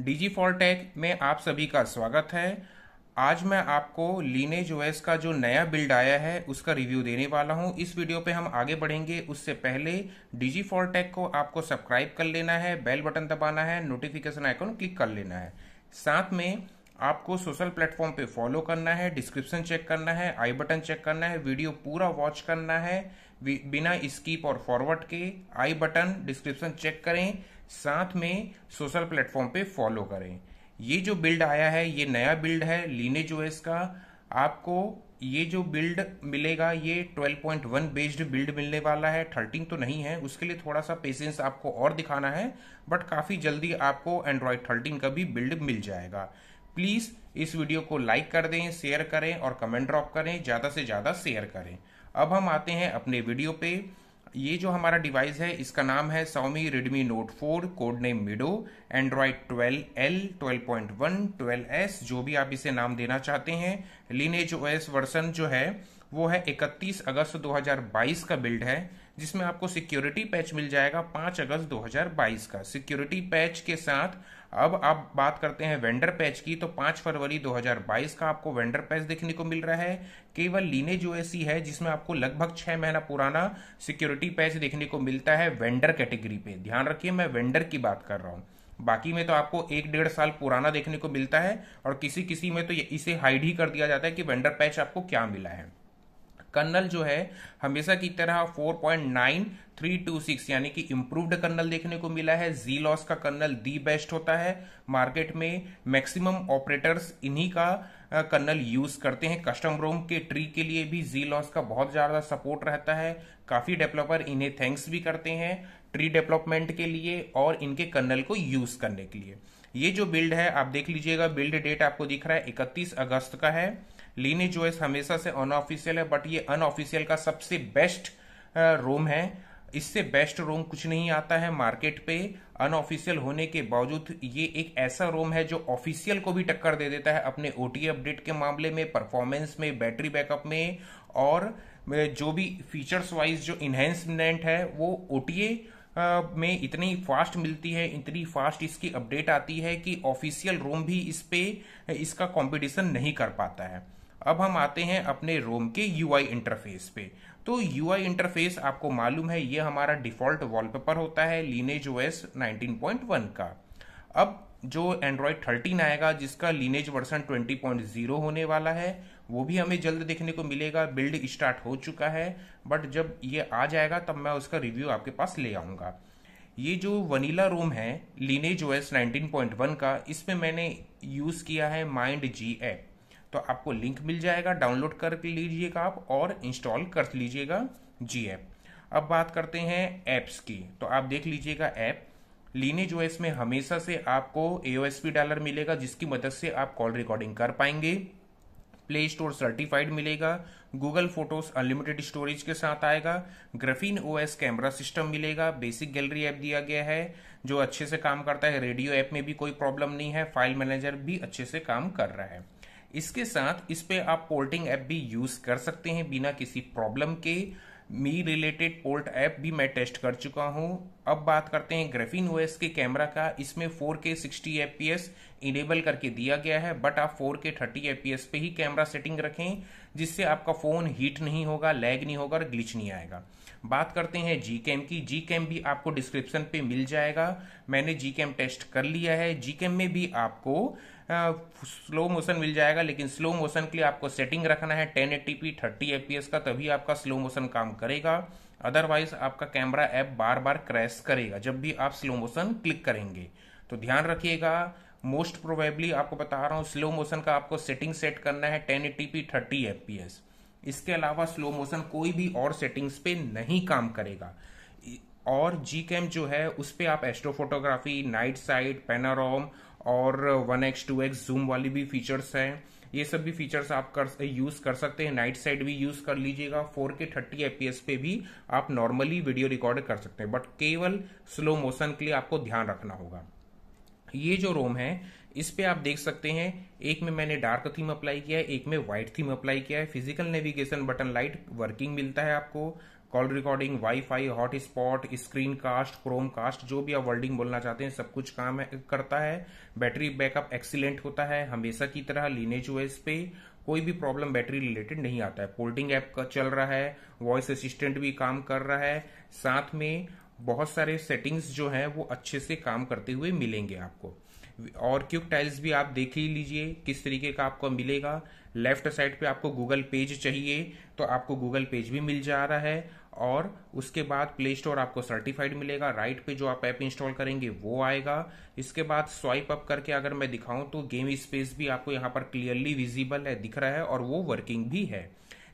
DG फॉलटेक में आप सभी का स्वागत है आज मैं आपको लीनेज ओएस का जो नया बिल्ड आया है उसका रिव्यू देने वाला हूं इस वीडियो पे हम आगे बढ़ेंगे उससे पहले डीजी फॉलटेक को आपको सब्सक्राइब कर लेना है बेल बटन दबाना है नोटिफिकेशन आइकन क्लिक कर लेना है साथ में आपको सोशल प्लेटफॉर्म पे फॉलो करना है डिस्क्रिप्शन चेक करना है आई बटन चेक करना है वीडियो पूरा वॉच करना है बिना स्कीप और फॉरवर्ड के आई बटन डिस्क्रिप्शन चेक करें साथ में सोशल प्लेटफॉर्म पे फॉलो करें ये जो बिल्ड आया है ये नया बिल्ड है लीनेज ओएस का आपको ये जो बिल्ड मिलेगा ये 12.1 बेस्ड बिल्ड मिलने वाला है 13 तो नहीं है उसके लिए थोड़ा सा पेशेंस आपको और दिखाना है बट काफ़ी जल्दी आपको एंड्रॉयड 13 का भी बिल्ड मिल जाएगा प्लीज़ इस वीडियो को लाइक कर दें शेयर करें और कमेंट ड्रॉप करें ज़्यादा से ज़्यादा शेयर करें अब हम आते हैं अपने वीडियो पे ये जो हमारा डिवाइस है इसका नाम है सोमी Redmi Note four code name Mido Android twelve L twelve point one twelve S जो भी आप इसे नाम देना चाहते हैं लिनेज एस वर्सन जो है वो है 31 अगस्त 2022 का बिल्ड है जिसमें आपको सिक्योरिटी पैच मिल जाएगा 5 अगस्त 2022 का सिक्योरिटी पैच के साथ अब आप बात करते हैं वेंडर पैच की तो 5 फरवरी 2022 का आपको वेंडर पैच देखने को मिल रहा है केवल लीने जो ऐसी है जिसमें आपको लगभग छह महीना पुराना सिक्योरिटी पैच देखने को मिलता है वेंडर कैटेगरी पे ध्यान रखिए मैं वेंडर की बात कर रहा हूं बाकी में तो आपको एक डेढ़ साल पुराना देखने को मिलता है और किसी किसी में तो इसे हाइड ही कर दिया जाता है कि वेंडर पैच आपको क्या मिला है कर्नल जो है हमेशा की तरह 4.9326 यानी कि इम्प्रूव्ड कर्नल देखने को मिला है जी लॉस का कर्नल दी बेस्ट होता है मार्केट में मैक्सिमम ऑपरेटर्स इन्हीं का कर्नल यूज करते हैं कस्टम रोम के ट्री के लिए भी जी लॉस का बहुत ज्यादा सपोर्ट रहता है काफी डेवलपर इन्हें थैंक्स भी करते हैं ट्री डेवलपमेंट के लिए और इनके कर्नल को यूज करने के लिए ये जो बिल्ड है आप देख लीजिएगा बिल्ड डेट आपको दिख रहा है इकतीस अगस्त का है लीनी है हमेशा से अनऑफिशियल है बट ये अनऑफिशियल का सबसे बेस्ट रोम है इससे बेस्ट रोम कुछ नहीं आता है मार्केट पे अनऑफिशियल होने के बावजूद ये एक ऐसा रोम है जो ऑफिशियल को भी टक्कर दे देता है अपने ओ अपडेट के मामले में परफॉर्मेंस में बैटरी बैकअप में और जो भी फीचर्स वाइज जो इन्हेंसमेंट है वो ओ में इतनी फास्ट मिलती है इतनी फास्ट इसकी अपडेट आती है कि ऑफिशियल रोम भी इस पे इसका कंपटीशन नहीं कर पाता है अब हम आते हैं अपने रोम के यू इंटरफेस पे तो यू इंटरफेस आपको मालूम है ये हमारा डिफॉल्ट वॉलपेपर होता है लीनेज ओ एस का अब जो एंड्रॉयड थर्टीन आएगा जिसका Lineage version twenty point zero होने वाला है वो भी हमें जल्द देखने को मिलेगा बिल्ड स्टार्ट हो चुका है बट जब ये आ जाएगा तब मैं उसका रिव्यू आपके पास ले आऊँगा ये जो वनीला रोम है Lineage OS nineteen point one का इसमें मैंने यूज़ किया है माइंड जी ऐप तो आपको लिंक मिल जाएगा डाउनलोड कर लीजिएगा आप और इंस्टॉल कर लीजिएगा जी ऐप अब बात करते हैं ऐप्स की तो आप देख लीजिएगा ऐप लीने जो में हमेशा से आपको एओएसपी डॉलर मिलेगा जिसकी मदद से आप कॉल रिकॉर्डिंग कर पाएंगे प्ले स्टोर सर्टिफाइड मिलेगा गूगल फोटोज अनलिमिटेड स्टोरेज के साथ आएगा ओ ओएस कैमरा सिस्टम मिलेगा बेसिक गैलरी ऐप दिया गया है जो अच्छे से काम करता है रेडियो ऐप में भी कोई प्रॉब्लम नहीं है फाइल मैनेजर भी अच्छे से काम कर रहा है इसके साथ इस पर आप पोर्टिंग ऐप भी यूज़ कर सकते हैं बिना किसी प्रॉब्लम के मी रिलेटेड पोर्ट ऐप भी मैं टेस्ट कर चुका हूं अब बात करते हैं ग्रेफिन ओएस के कैमरा का इसमें 4K 60 fps इनेबल करके दिया गया है बट आप 4K 30 fps पे ही कैमरा सेटिंग रखें जिससे आपका फ़ोन हीट नहीं होगा लैग नहीं होगा और ग्लिच नहीं आएगा बात करते हैं जी कैम की जी कैम भी आपको डिस्क्रिप्शन पे मिल जाएगा मैंने जी कैम टेस्ट कर लिया है जी कैम में भी आपको स्लो मोशन मिल जाएगा लेकिन स्लो मोशन के लिए आपको सेटिंग रखना है ten eighty P thirty F P S का तभी आपका स्लो मोशन काम करेगा अदरवाइज आपका कैमरा ऐप बार बार क्रैश करेगा जब भी आप स्लो मोशन क्लिक करेंगे तो ध्यान रखिएगा मोस्ट प्रोबेबली आपको बता रहा हूँ स्लो मोशन का आपको सेटिंग सेट करना है ten eighty P thirty F P S इसके अलावा स्लो मोशन कोई भी और सेटिंग्स पे नहीं काम करेगा और जी कैम जो है उस पर आप एस्ट्रोफोटोग्राफी नाइट साइट पेनारोम और one X two X zoom वाली भी फीचर्स हैं ये सब भी फीचर्स आप कर यूज कर सकते हैं नाइट साइड भी यूज कर लीजिएगा फोर के थर्टी एफ पे भी आप नॉर्मली वीडियो रिकॉर्ड कर सकते हैं बट केवल स्लो मोशन के लिए आपको ध्यान रखना होगा ये जो रोम है इस पे आप देख सकते हैं एक में मैंने डार्क थीम अप्लाई किया है एक में व्हाइट थीम अप्लाई किया है physical navigation button light working मिलता है आपको call recording WiFi hotspot screen cast Chromecast जो भी आप वर्डिंग बोलना चाहते हैं सब कुछ काम करता है बैटरी बैकअप एक्सीलेंट होता है हमेशा की तरह लीनेज इस पे कोई भी प्रॉब्लम बैटरी रिलेटेड नहीं आता है पोल्टिंग ऐप का चल रहा है वॉइस असिस्टेंट भी काम कर रहा है साथ में बहुत सारे सेटिंग्स जो हैं वो अच्छे से काम करते हुए मिलेंगे आपको और क्यूब टाइल्स भी आप देख ही लीजिए किस तरीके का आपको मिलेगा लेफ्ट साइड पे आपको गूगल पेज चाहिए तो आपको गूगल पेज भी मिल जा रहा है और उसके बाद प्ले स्टोर आपको सर्टिफाइड मिलेगा राइट पे जो आप ऐप इंस्टॉल करेंगे वो आएगा इसके बाद स्वाइप अप करके अगर मैं दिखाऊं तो गेम स्पेस भी आपको यहाँ पर क्लियरली विजिबल है दिख रहा है और वो वर्किंग भी है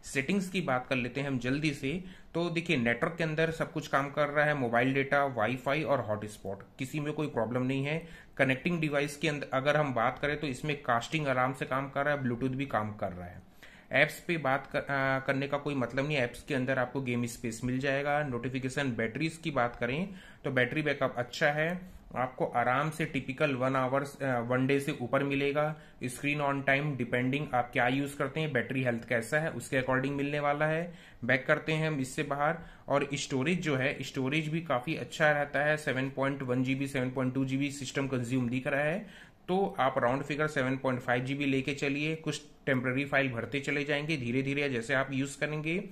सेटिंग्स की बात कर लेते हैं हम जल्दी से तो देखिए नेटवर्क के अंदर सब कुछ काम कर रहा है मोबाइल डेटा वाईफाई और हॉटस्पॉट किसी में कोई प्रॉब्लम नहीं है कनेक्टिंग डिवाइस के अंदर अगर हम बात करें तो इसमें कास्टिंग आराम से काम कर रहा है ब्लूटूथ भी काम कर रहा है एप्स पे बात कर, आ, करने का कोई मतलब नहीं एप्स के अंदर आपको गेम स्पेस मिल जाएगा नोटिफिकेशन बैटरीज की बात करें तो बैटरी बैकअप अच्छा है आपको आराम से typical one hours one day से ऊपर मिलेगा स्क्रीन ऑन टाइम डिपेंडिंग आप क्या यूज करते हैं बैटरी हेल्थ कैसा है उसके अकॉर्डिंग मिलने वाला है बैक करते हैं हम इससे बाहर और स्टोरेज जो है स्टोरेज भी काफी अच्छा रहता है seven point one GB seven point two GB system consume दिख रहा है तो आप round figure seven point five GB लेके चलिए कुछ टेम्प्ररी फाइल भरते चले जाएंगे धीरे धीरे जैसे आप यूज करेंगे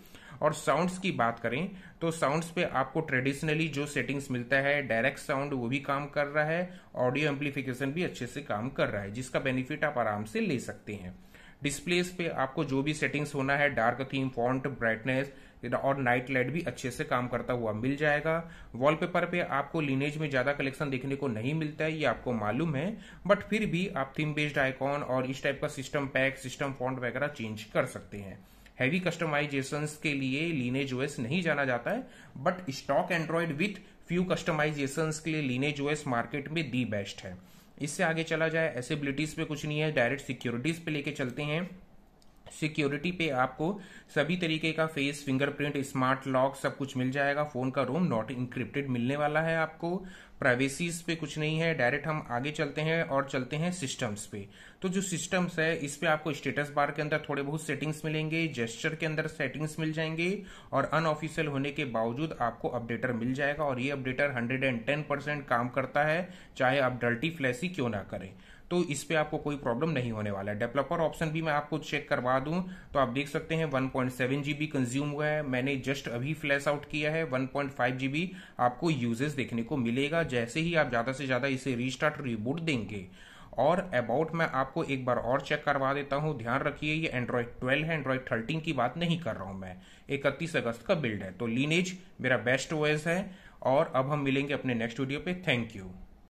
और साउंड्स की बात करें तो साउंड्स पे आपको ट्रेडिशनली जो सेटिंग्स मिलता है डायरेक्ट साउंड वो भी काम कर रहा है ऑडियो एम्पलीफिकेशन भी अच्छे से काम कर रहा है जिसका बेनिफिट आप आराम से ले सकते हैं डिस्प्लेस पे आपको जो भी सेटिंग्स होना है डार्क थीम फॉन्ट ब्राइटनेस और नाइट लाइट भी अच्छे से काम करता हुआ मिल जाएगा वॉलपेपर पे आपको लीनेज में ज्यादा कलेक्शन देखने को नहीं मिलता है ये आपको मालूम है बट फिर भी आप थीम बेस्ड आइकॉन और इस टाइप का सिस्टम पैक सिस्टम फॉन्ट वगैरह चेंज कर सकते हैं हैवी कस्टमाइजेशन के लिए लीनेज ओएस नहीं जाना जाता है but stock Android with few customization के लिए लीनेज ओएस मार्केट में दी बेस्ट है इससे आगे चला जाए एसेबिलिटीज पे कुछ नहीं है डायरेक्ट सिक्योरिटीज पे लेके चलते हैं सिक्योरिटी पे आपको सभी तरीके का फेस फिंगरप्रिंट स्मार्ट लॉक सब कुछ मिल जाएगा फोन का रोम नॉट इंक्रिप्टेड मिलने वाला है आपको प्राइवेसीज पे कुछ नहीं है डायरेक्ट हम आगे चलते हैं और चलते हैं सिस्टम्स पे तो जो सिस्टम्स है इस पे आपको स्टेटस बार के अंदर थोड़े बहुत सेटिंग्स मिलेंगे जेस्टर के अंदर सेटिंग्स मिल जाएंगे और अनऑफिशियल होने के बावजूद आपको अपडेटर मिल जाएगा और ये updater hundred and ten percent काम करता है चाहे आप डल्टी फ्लैसी क्यों ना करें तो इस पे आपको कोई प्रॉब्लम नहीं होने वाला है डेवलपर ऑप्शन भी मैं आपको चेक करवा दूं तो आप देख सकते हैं 1.7 पॉइंट जीबी कंज्यूम हुआ है मैंने जस्ट अभी फ्लैश आउट किया है 1.5 जीबी आपको यूजेस देखने को मिलेगा जैसे ही आप ज़्यादा से ज़्यादा इसे रिस्टार्ट रिबूट देंगे और अबाउट मैं आपको एक बार और चेक करवा देता हूँ ध्यान रखिए ये एंड्रॉयड 12 है एंड्रॉयड 13 की बात नहीं कर रहा हूँ मैं इकतीस अगस्त का बिल्ड है तो लीनेज मेरा बेस्ट ओएस है और अब हम मिलेंगे अपने नेक्स्ट वीडियो पे थैंक यू